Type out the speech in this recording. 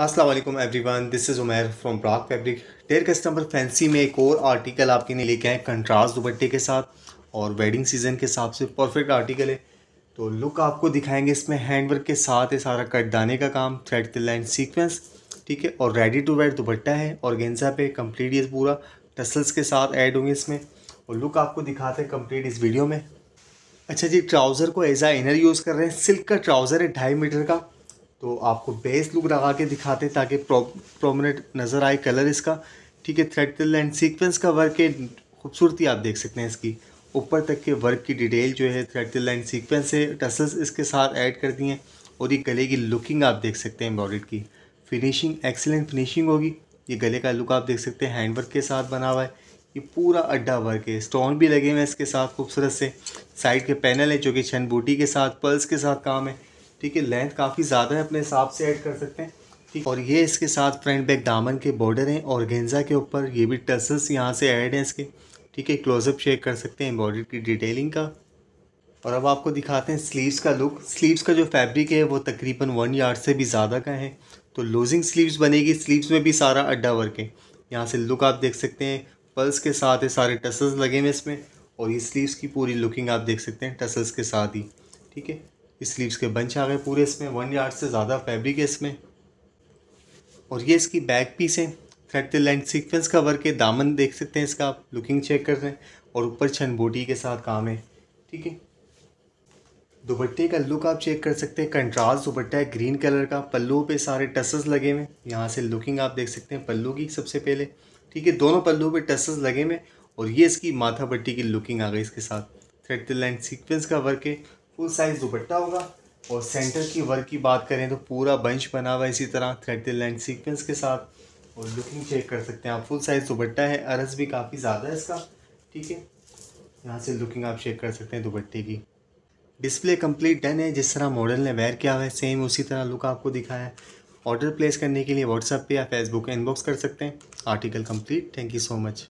Aslam everyone this is Umer from ब्राक fabric dear customer fancy में एक और आर्टिकल आपके लिए लेके आए कंट्रास्ट दुपट्टे के साथ और वेडिंग सीजन के हिसाब से परफेक्ट आर्टिकल है तो लुक आपको दिखाएंगे इसमें हैंडवर्क के साथ है सारा कट दाने का काम थ्रेड द लाइन सीक्वेंस ठीक है और रेडी टू वेयर दुपट्टा है और गेंजा पे कम्प्लीट ये पूरा टसल्स के साथ ऐड होंगे इसमें और लुक आपको दिखाते हैं कम्प्लीट इस वीडियो में अच्छा जी ट्राउज़र को एज आ इनर यूज़ कर रहे हैं सिल्क का ट्राउज़र है ढाई मीटर का तो आपको बेस लुक लगा के दिखाते हैं ताकि प्रोमिनेंट नज़र आए कलर इसका ठीक है थ्रेड तिल एंड सीक्वेंस का वर्क है खूबसूरती आप देख सकते हैं इसकी ऊपर तक के वर्क की डिटेल जो है थ्रेड तिल एंड सीक्वेंस है टसल्स इसके साथ ऐड कर दिए हैं और ये गले की लुकिंग आप देख सकते हैं एम्ब्रॉड की फिनिशिंग एक्सेलेंट फिनिशिंग होगी ये गले का लुक आप देख सकते हैं हैंडवर्क के साथ बना हुआ है ये पूरा अड्डा वर्क है स्टोन भी लगे हुए हैं इसके साथ खूबसूरत से साइड के पैनल है जो कि छन बूटी के साथ पर्ल्स के साथ काम है ठीक है लेंथ काफ़ी ज़्यादा है अपने हिसाब से ऐड कर सकते हैं ठीक और ये इसके साथ फ्रंट बैक दामन के बॉर्डर हैं और गेंजा के ऊपर ये भी टसल्स यहाँ से ऐड हैं इसके ठीक है क्लोजअप चेक कर सकते हैं एम्ब्रॉयडरी की डिटेलिंग का और अब आपको दिखाते हैं स्लीव्स का लुक स्लीव्स का जो फैब्रिक है वो तकरीबन वन यार्ड से भी ज़्यादा का है तो लूजिंग स्लीव्स बनेगी स्लीव्स में भी सारा अड्डा वर्क है यहाँ से लुक आप देख सकते हैं पल्स के साथ है सारे टसल्स लगे हुए इसमें और ये स्लीव्स की पूरी लुकिंग आप देख सकते हैं टसल्स के साथ ही ठीक है स्लीव्स के बंच आ गए पूरे इसमें वन यार्ड से ज़्यादा फैब्रिक है इसमें और ये इसकी बैक पीस है थ्रेड तिल एंड सीक्वेंस का वर्क है दामन देख सकते हैं इसका आप लुकिंग चेक कर रहे हैं और ऊपर छन बोटी के साथ काम है ठीक है दुपट्टे का लुक आप चेक कर सकते हैं कंट्रास्ट दुपट्टा है ग्रीन कलर का पल्लू पे सारे टसेस लगे हुए यहाँ से लुकिंग आप देख सकते हैं पल्लू की सबसे पहले ठीक है दोनों पल्लू पे टसेस लगे हुए और ये इसकी माथा पट्टी की लुकिंग आ गई इसके साथ थ्रेड तिल एंड सीक्वेंस का वर्क है फुल साइज़ दुपट्टा होगा और सेंटर की वर्क की बात करें तो पूरा बंच बना हुआ इसी तरह थ्रेड एंड सीक्वेंस के साथ और लुकिंग चेक कर सकते हैं आप फुल साइज़ दुपट्टा है अरस भी काफ़ी ज़्यादा है इसका ठीक है यहाँ से लुकिंग आप चेक कर सकते हैं दुपट्टे की डिस्प्ले कंप्लीट डन है जिस तरह मॉडल ने वेयर किया हुआ है सेम उसी तरह लुक आपको दिखाया है ऑर्डर प्लेस करने के लिए व्हाट्सएप पे या फेसबुक इनबॉक्स कर सकते हैं article complete thank you so much